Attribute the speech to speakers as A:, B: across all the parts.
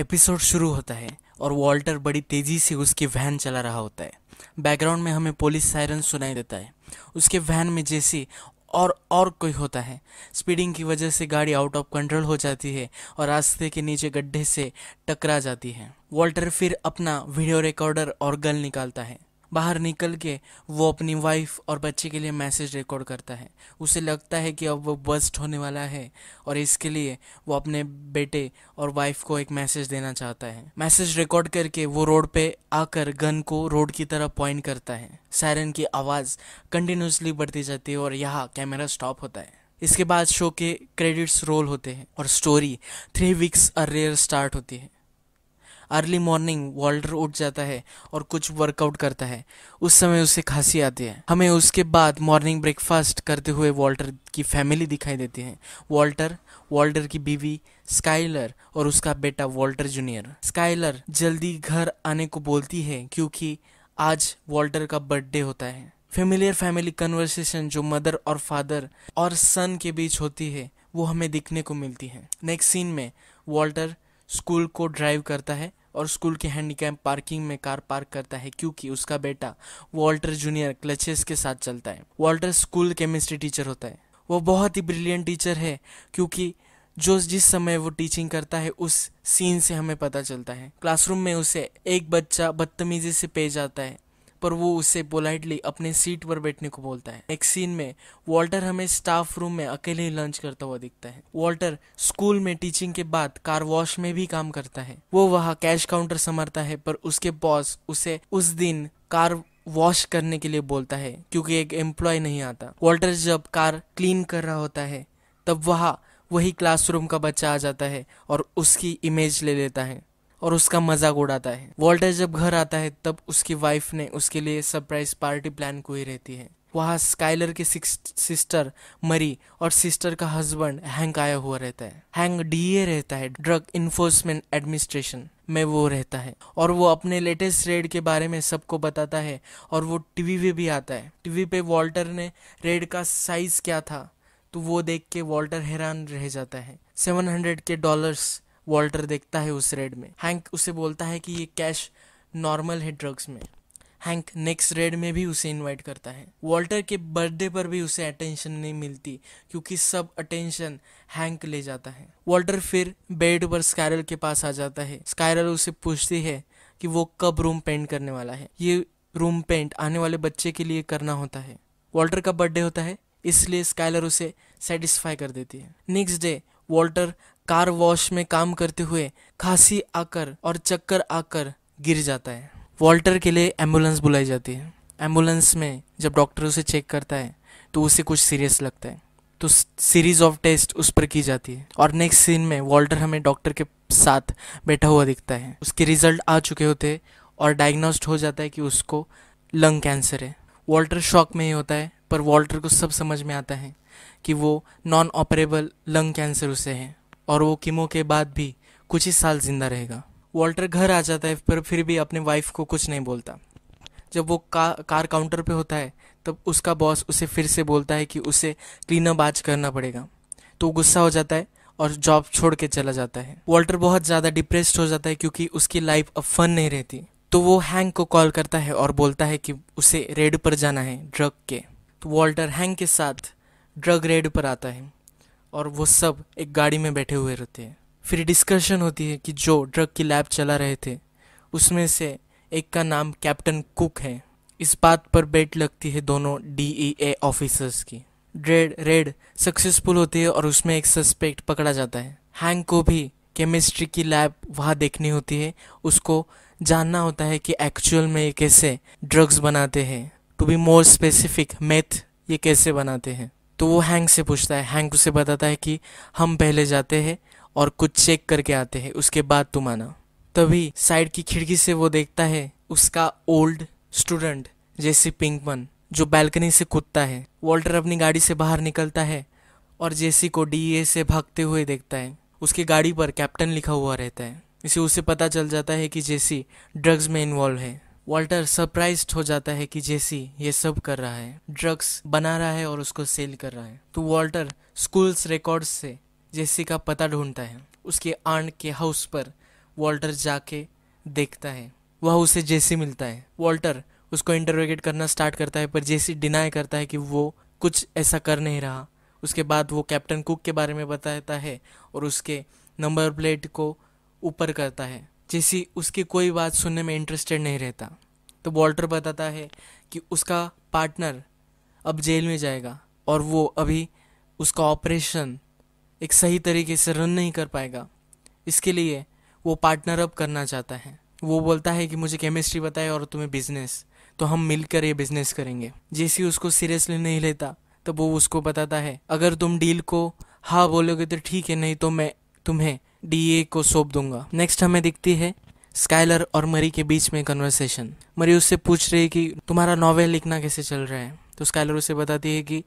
A: episode शुरू होता है और वॉल्टर बड़ी तेज़ी से उसकी वैन चला रहा होता है बैकग्राउंड में हमें पुलिस सायरन सुनाई देता है उसके वैन में जैसी और और कोई होता है स्पीडिंग की वजह से गाड़ी आउट ऑफ कंट्रोल हो जाती है और रास्ते के नीचे गड्ढे से टकरा जाती है वॉल्टर फिर अपना वीडियो रिकॉर्डर और गल निकालता है बाहर निकल के वो अपनी वाइफ और बच्चे के लिए मैसेज रिकॉर्ड करता है उसे लगता है कि अब वो बस्ट होने वाला है और इसके लिए वो अपने बेटे और वाइफ को एक मैसेज देना चाहता है मैसेज रिकॉर्ड करके वो रोड पे आकर गन को रोड की तरफ पॉइंट करता है सायरन की आवाज़ कंटिन्यूसली बढ़ती जाती है और यहाँ कैमरा स्टॉप होता है इसके बाद शो के क्रेडिट्स रोल होते हैं और story three weeks earlier start होती है अर्ली मॉर्निंग वॉल्टर उठ जाता है और कुछ वर्कआउट करता है उस समय उसे खांसी आती है हमें उसके बाद मॉर्निंग ब्रेकफास्ट करते हुए वॉल्टर की फैमिली दिखाई देती है वॉल्टर वॉल्टर की बीवी स्काइलर और उसका बेटा वॉल्टर जूनियर स्काइलर जल्दी घर आने को बोलती है क्योंकि आज वॉल्टर का बर्थडे होता है फेमिलियर फैमिली कन्वर्सेशन जो मदर और फादर और सन के बीच होती है वो हमें दिखने को मिलती है नेक्स्ट सीन में वॉल्टर स्कूल को ड्राइव करता है और स्कूल के हैंडीकैप पार्किंग में कार पार्क करता है क्योंकि उसका बेटा वॉल्टर जूनियर क्लचेस के साथ चलता है वॉल्टर स्कूल केमिस्ट्री टीचर होता है वो बहुत ही ब्रिलियंट टीचर है क्योंकि जो जिस समय वो टीचिंग करता है उस सीन से हमें पता चलता है क्लासरूम में उसे एक बच्चा बदतमीजी से पे आता है पर वो उसे पोलाइटली अपने सीट पर बैठने को बोलता है नेक्स्ट सीन में वॉल्टर हमें स्टाफ रूम में अकेले ही लंच करता हुआ दिखता है वॉल्टर स्कूल में टीचिंग के बाद कार वॉश में भी काम करता है वो वहाँ कैश काउंटर संभालता है पर उसके बॉस उसे उस दिन कार वॉश करने के लिए बोलता है क्योंकि एक एम्प्लॉय नहीं आता वॉल्टर जब कार क्लीन कर रहा होता है तब वहाँ वही क्लासरूम का बच्चा आ जाता है और उसकी इमेज ले लेता है और उसका मजाक उड़ाता है वॉल्टर जब घर आता है तब उसकी वाइफ ने उसके लिए सरप्राइज पार्टी प्लान की रहती है वहाँ स्काइलर की सिस्टर मरी और सिस्टर का हस्बैंड हैंक आया हुआ रहता है हैंक डीए रहता है ड्रग इन्फोर्समेंट एडमिनिस्ट्रेशन में वो रहता है और वो अपने लेटेस्ट रेड के बारे में सबको बताता है और वो टीवी पे भी आता है टीवी पे वॉल्टर ने रेड का साइज क्या था तो वो देख के वॉल्टर हैरान रह जाता है सेवन हंड्रेड के डॉलर्स वॉल्टर देखता है उस रेड में हैंक उसे बोलता है कि ये कैश नॉर्मल है ड्रग्स में हैंक नेक्स्ट रेड में भी उसे इनवाइट करता है वॉल्टर के बर्थडे पर भी उसे अटेंशन नहीं मिलती क्योंकि सब अटेंशन हैंक ले जाता है वॉल्टर फिर बेड पर स्कायरल के पास आ जाता है स्कायरल उसे पूछती है कि वो कब रूम पेंट करने वाला है ये रूम पेंट आने वाले बच्चे के लिए करना होता है वॉल्टर का बर्थडे होता है इसलिए स्काइलर उसे सेटिस्फाई कर देती है next day Walter car wash में काम करते हुए खांसी आकर और चक्कर आकर गिर जाता है वॉल्टर के लिए एम्बुलेंस बुलाई जाती है एम्बुलेंस में जब डॉक्टर उसे चेक करता है तो उसे कुछ सीरियस लगता है तो सीरीज ऑफ टेस्ट उस पर की जाती है और नेक्स्ट सीन में वॉल्टर हमें डॉक्टर के साथ बैठा हुआ दिखता है उसके रिजल्ट आ चुके होते और डायग्नोस्ड हो जाता है कि उसको लंग कैंसर है वॉल्टर शॉक में ही होता है पर वॉल्टर को सब समझ में आता है कि वो नॉन ऑपरेबल लंग कैंसर उसे है और वो किमो के बाद भी कुछ ही साल जिंदा रहेगा वॉल्टर घर आ जाता है पर फिर भी अपने वाइफ को कुछ नहीं बोलता जब वो का, कार काउंटर पे होता है तब उसका बॉस उसे फिर से बोलता है कि उसे क्लीनअप आज करना पड़ेगा तो गुस्सा हो जाता है और जॉब छोड़ के चला जाता है वॉल्टर बहुत ज़्यादा डिप्रेस्ड हो जाता है क्योंकि उसकी लाइफ अब फन नहीं रहती तो वो हैंग को कॉल करता है और बोलता है कि उसे रेड पर जाना है ड्रग के तो वॉल्टर हैंग के साथ ड्रग रेड पर आता है और वो सब एक गाड़ी में बैठे हुए रहते हैं फिर डिस्कशन होती है कि जो ड्रग की लैब चला रहे थे उसमें से एक का नाम कैप्टन कुक है इस बात पर बेट लगती है दोनों डी ऑफिसर्स e की ड्रेड रेड सक्सेसफुल होती है और उसमें एक सस्पेक्ट पकड़ा जाता है हैंग को भी केमिस्ट्री की लैब वहाँ देखनी होती है उसको जानना होता है कि एक्चुअल में ये कैसे ड्रग्स बनाते हैं to be more specific meth ये कैसे बनाते हैं तो वो हैंग से पूछता है हैंग उसे बताता है कि हम पहले जाते हैं और कुछ चेक करके आते हैं उसके बाद तुम आना तभी साइड की खिड़की से वो देखता है उसका ओल्ड स्टूडेंट जेसी पिंकमन जो बैल्कनी से कूदता है वॉल्टर अपनी गाड़ी से बाहर निकलता है और जेसी को डी से भागते हुए देखता है उसकी गाड़ी पर कैप्टन लिखा हुआ रहता है इसे उसे पता चल जाता है कि जेसी ड्रग्स में इन्वॉल्व है वाल्टर सरप्राइज हो जाता है कि जेसी ये सब कर रहा है ड्रग्स बना रहा है और उसको सेल कर रहा है तो वाल्टर स्कूल्स रिकॉर्ड्स से जेसी का पता ढूंढता है उसके आंट के हाउस पर वाल्टर जाके देखता है वह उसे जेसी मिलता है वाल्टर उसको इंटरोगेट करना स्टार्ट करता है पर जेसी डिनाई करता है कि वो कुछ ऐसा कर नहीं रहा उसके बाद वो कैप्टन कुक के बारे में बताता है और उसके नंबर प्लेट को ऊपर करता है जैसे उसकी कोई बात सुनने में इंटरेस्टेड नहीं रहता तो वॉल्टर बताता है कि उसका पार्टनर अब जेल में जाएगा और वो अभी उसका ऑपरेशन एक सही तरीके से रन नहीं कर पाएगा इसके लिए वो पार्टनर अप करना चाहता है वो बोलता है कि मुझे केमिस्ट्री बताए और तुम्हें बिजनेस तो हम मिलकर ये बिजनेस करेंगे जैसे उसको सीरियसली नहीं लेता तब वो उसको बताता है अगर तुम डील को हाँ बोलोगे तो ठीक है नहीं तो मैं तुम्हें डीए को सौंप दूंगा नेक्स्ट हमें दिखती है स्काइलर और मरी के बीच में कन्वर्सेशन मरी उससे पूछ रही है कि तुम्हारा नॉवेल लिखना कैसे चल रहा है तो स्काइलर उसे बताती है कि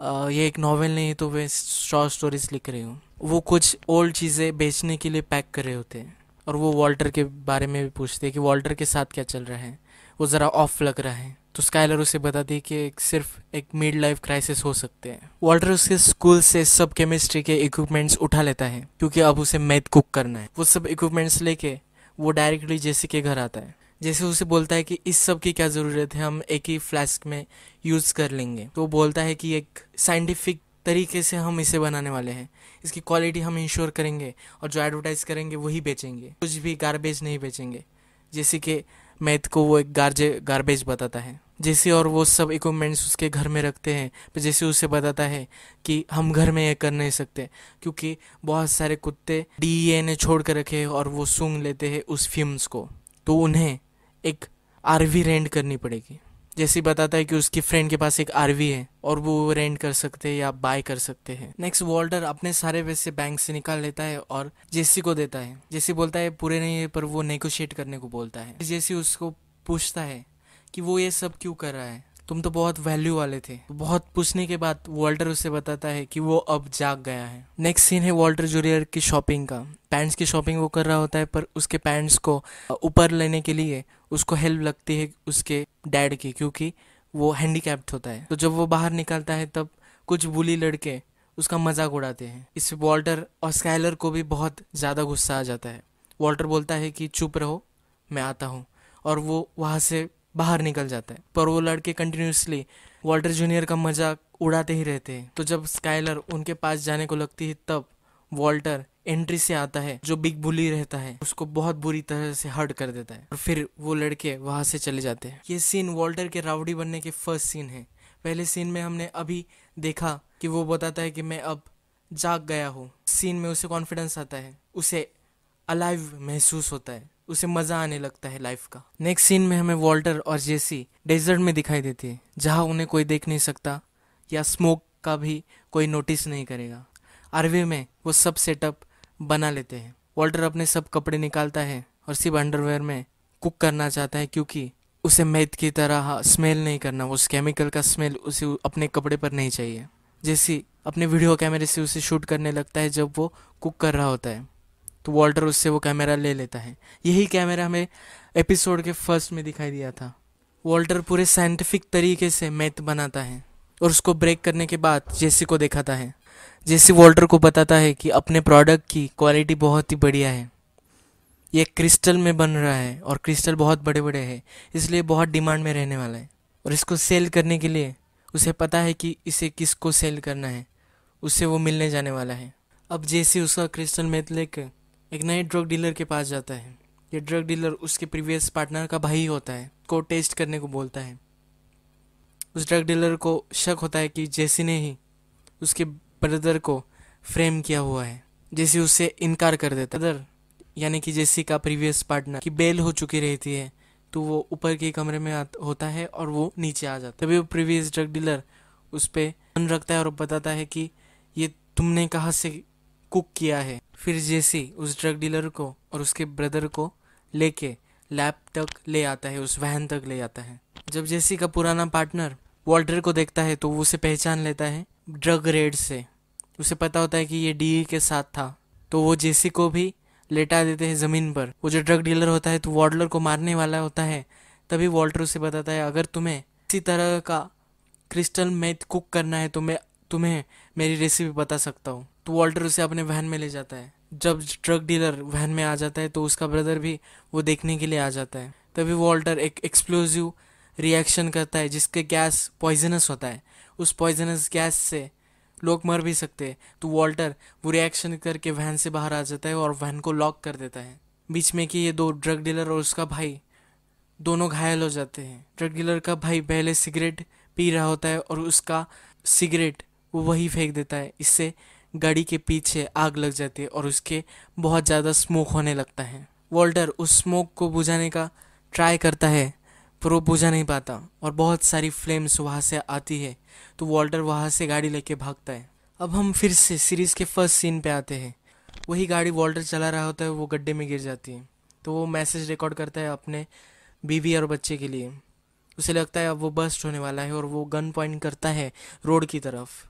A: आ, ये एक नॉवेल नहीं तो वे शॉर्ट स्टोरीज लिख रही हूँ वो कुछ ओल्ड चीज़ें बेचने के लिए पैक कर रहे होते हैं और वो वॉल्टर के बारे में भी पूछते हैं कि वॉल्टर के साथ क्या चल रहा है वो ज़रा ऑफ लग रहा है तो स्काइलर उसे बताती है कि सिर्फ एक मिड लाइफ क्राइसिस हो सकते हैं वाल्टर उसके स्कूल से सब केमिस्ट्री के इक्विपमेंट्स उठा लेता है क्योंकि अब उसे मैथ कुक करना है वो सब इक्विपमेंट्स लेके वो डायरेक्टली जेसी के घर आता है जैसे उसे बोलता है कि इस सब की क्या ज़रूरत है हम एक ही फ्लास्क में यूज़ कर लेंगे तो वो बोलता है कि एक साइंटिफिक तरीके से हम इसे बनाने वाले हैं इसकी क्वालिटी हम इंश्योर करेंगे और जो एडवर्टाइज करेंगे वही बेचेंगे कुछ भी गार्बेज नहीं बेचेंगे जैसे कि मैथ को वो एक गार्जे गार्बेज बताता है जैसे और वो सब इक्विपमेंट्स उसके घर में रखते हैं जैसे उसे बताता है कि हम घर में ये कर नहीं सकते क्योंकि बहुत सारे कुत्ते डी e ने छोड़ कर रखे हैं और वो सूंघ लेते हैं उस फ्यूम्स को तो उन्हें एक आरवी रेंट करनी पड़ेगी जैसे बताता है कि उसकी फ्रेंड के पास एक आरवी है और वो रेंट कर सकते हैं या बाय कर सकते हैं नेक्स्ट वॉल्डर अपने सारे पैसे बैंक से निकाल लेता है और जेसी को देता है जेसी बोलता है पूरे नहीं है पर वो नेगोशिएट करने को बोलता है जेसी उसको पूछता है कि वो ये सब क्यों कर रहा है तुम तो बहुत वैल्यू वाले थे बहुत पूछने के बाद वॉल्टर उसे बताता है कि वो अब जाग गया है नेक्स्ट सीन है वॉल्टर जूनियर की शॉपिंग का पैंट्स की शॉपिंग वो कर रहा होता है पर उसके पैंट्स को ऊपर लेने के लिए उसको हेल्प लगती है उसके डैड की क्योंकि वो हैंडीकैप्ड होता है तो जब वो बाहर निकलता है तब कुछ बुली लड़के उसका मजाक उड़ाते हैं इस वॉल्टर और स्काइलर को भी बहुत ज़्यादा गुस्सा आ जाता है वॉल्टर बोलता है कि चुप रहो मैं आता हूँ और वो वहाँ से बाहर निकल जाता है पर वो लड़के कंटिन्यूसली वॉल्टर जूनियर का मजाक उड़ाते ही रहते हैं तो जब स्काइलर उनके पास जाने को लगती है तब वॉल्टर एंट्री से आता है जो बिग बुली रहता है उसको बहुत बुरी तरह से हर्ट कर देता है और फिर वो लड़के वहां से चले जाते हैं ये सीन वॉल्टर के रावड़ी बनने के फर्स्ट सीन है पहले सीन में हमने अभी देखा कि वो बताता है कि मैं अब जाग गया हूँ सीन में उसे कॉन्फिडेंस आता है उसे अलाइव महसूस होता है उसे मजा आने लगता है लाइफ का नेक्स्ट सीन में हमें वॉल्टर और जेसी डेजर्ट में दिखाई देती है जहाँ उन्हें कोई देख नहीं सकता या स्मोक का भी कोई नोटिस नहीं करेगा अरवे में वो सब सेटअप बना लेते हैं वॉल्टर अपने सब कपड़े निकालता है और सिर्फ अंडरवेयर में कुक करना चाहता है क्योंकि उसे मैथ की तरह स्मेल नहीं करना उस केमिकल का स्मेल उसे अपने कपड़े पर नहीं चाहिए जैसी अपने वीडियो कैमरे से उसे शूट करने लगता है जब वो कुक कर रहा होता है तो वॉल्टर उससे वो कैमरा ले लेता है यही कैमरा हमें एपिसोड के फर्स्ट में दिखाई दिया था वॉल्टर पूरे साइंटिफिक तरीके से मैथ बनाता है और उसको ब्रेक करने के बाद जेसी को दिखाता है जेसी वॉल्टर को बताता है कि अपने प्रोडक्ट की क्वालिटी बहुत ही बढ़िया है ये क्रिस्टल में बन रहा है और क्रिस्टल बहुत बड़े बड़े हैं इसलिए बहुत डिमांड में रहने वाला है और इसको सेल करने के लिए उसे पता है कि इसे किसको सेल करना है उससे वो मिलने जाने वाला है अब जैसे उसका क्रिस्टल मेथ लेकर एक नए ड्रग डीलर के पास जाता है ये ड्रग डीलर उसके प्रीवियस पार्टनर का भाई होता है को टेस्ट करने को बोलता है उस ड्रग डीलर को शक होता है कि जेसी ने ही उसके ब्रदर को फ्रेम किया हुआ है जेसी उससे इनकार कर देता ब्रदर यानी कि जेसी का प्रीवियस पार्टनर की बेल हो चुकी रहती है तो वो ऊपर के कमरे में होता है और वो नीचे आ जाता है तभी वो प्रीवियस ड्रग डीलर उस पर मन रखता है और बताता है कि ये तुमने कहाँ से कुक किया है फिर जेसी उस ड्रग डीलर को और उसके ब्रदर को लेके लैब तक ले आता है उस वहन तक ले आता है जब जेसी का पुराना पार्टनर वॉल्टर को देखता है तो वो उसे पहचान लेता है ड्रग रेड से उसे पता होता है कि ये डी के साथ था तो वो जेसी को भी लेटा देते हैं ज़मीन पर वो जो ड्रग डीलर होता है तो वॉल्टर को मारने वाला होता है तभी वॉल्टर उसे बताता है अगर तुम्हें इसी तरह का क्रिस्टल मेथ कुक करना है तो मैं तुम्हें मेरी रेसिपी बता सकता हूँ तो वॉल्टर उसे अपने वहन में ले जाता है जब ड्रग डीलर वहन में आ जाता है तो उसका ब्रदर भी वो देखने के लिए आ जाता है तभी वॉल्टर एक एक्सप्लोजिव रिएक्शन करता है जिसके गैस पॉइजनस होता है उस पॉइजनस गैस से लोग मर भी सकते हैं तो वॉल्टर वो रिएक्शन करके वहन से बाहर आ जाता है और वहन को लॉक कर देता है बीच में कि ये दो ड्रग डीलर और उसका भाई दोनों घायल हो जाते हैं ड्रग डीलर का भाई पहले सिगरेट पी रहा होता है और उसका सिगरेट वो वही फेंक देता है इससे गाड़ी के पीछे आग लग जाती है और उसके बहुत ज़्यादा स्मोक होने लगता है वॉल्टर उस स्मोक को बुझाने का ट्राई करता है पर वो बुझा नहीं पाता और बहुत सारी फ्लेम्स वहाँ से आती है तो वॉल्टर वहाँ से गाड़ी लेके भागता है अब हम फिर से सीरीज़ के फर्स्ट सीन पे आते हैं वही गाड़ी वॉल्टर चला रहा होता है वो गड्ढे में गिर जाती है तो वो मैसेज रिकॉर्ड करता है अपने बीवी और बच्चे के लिए उसे लगता है अब वो बस्ट होने वाला है और वो गन पॉइंट करता है रोड की तरफ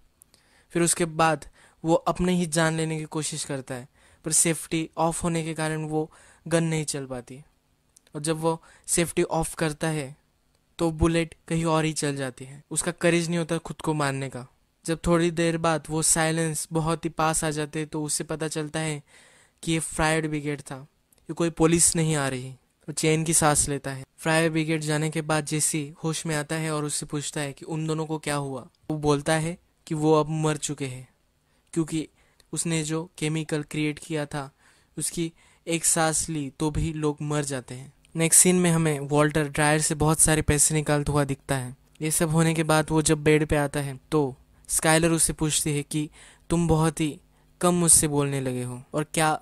A: फिर उसके बाद वो अपने ही जान लेने की कोशिश करता है पर सेफ्टी ऑफ होने के कारण वो गन नहीं चल पाती और जब वो सेफ्टी ऑफ करता है तो बुलेट कहीं और ही चल जाती है उसका करेज नहीं होता खुद को मारने का जब थोड़ी देर बाद वो साइलेंस बहुत ही पास आ जाते तो उससे पता चलता है कि ये फ्रायड ब्रिगेड था ये कोई पुलिस नहीं आ रही वो चैन की सांस लेता है फ्रायर ब्रिगेड जाने के बाद जेसी होश में आता है और उससे पूछता है कि उन दोनों को क्या हुआ वो बोलता है कि वो अब मर चुके हैं क्योंकि उसने जो केमिकल क्रिएट किया था उसकी एक सांस ली तो भी लोग मर जाते हैं नेक्स्ट सीन में हमें वॉल्टर ड्रायर से बहुत सारे पैसे निकालता हुआ दिखता है ये सब होने के बाद वो जब बेड पे आता है तो स्काइलर उससे पूछती है कि तुम बहुत ही कम मुझसे बोलने लगे हो और क्या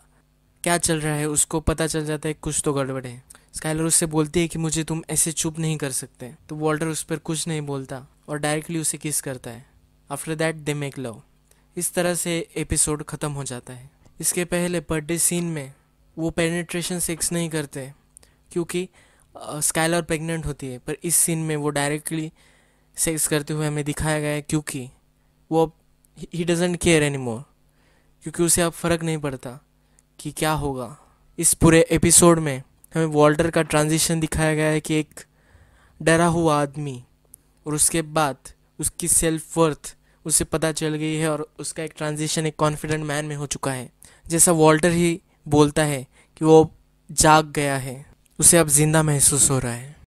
A: क्या चल रहा है उसको पता चल जाता है कुछ तो गड़बड़ है स्काइलर उससे बोलती है कि मुझे तुम ऐसे चुप नहीं कर सकते तो वॉल्टर उस पर कुछ नहीं बोलता और डायरेक्टली उसे किस करता है after that they make love इस तरह से एपिसोड ख़त्म हो जाता है इसके पहले बर्थडे सीन में वो पेनिट्रेशन सेक्स नहीं करते क्योंकि स्काइलर और प्रेग्नेंट होती है पर इस सीन में वो डायरेक्टली सेक्स करते हुए हमें दिखाया गया है क्योंकि वो अब he doesn't care any more क्योंकि उसे अब फ़र्क नहीं पड़ता कि क्या होगा इस पूरे एपिसोड में हमें वॉल्टर का ट्रांजिशन दिखाया गया है कि एक डरा हुआ आदमी और उसके बाद उसकी सेल्फ वर्थ उसे पता चल गई है और उसका एक ट्रांजिशन एक कॉन्फिडेंट मैन में हो चुका है जैसा वॉल्टर ही बोलता है कि वो जाग गया है उसे अब ज़िंदा महसूस हो रहा है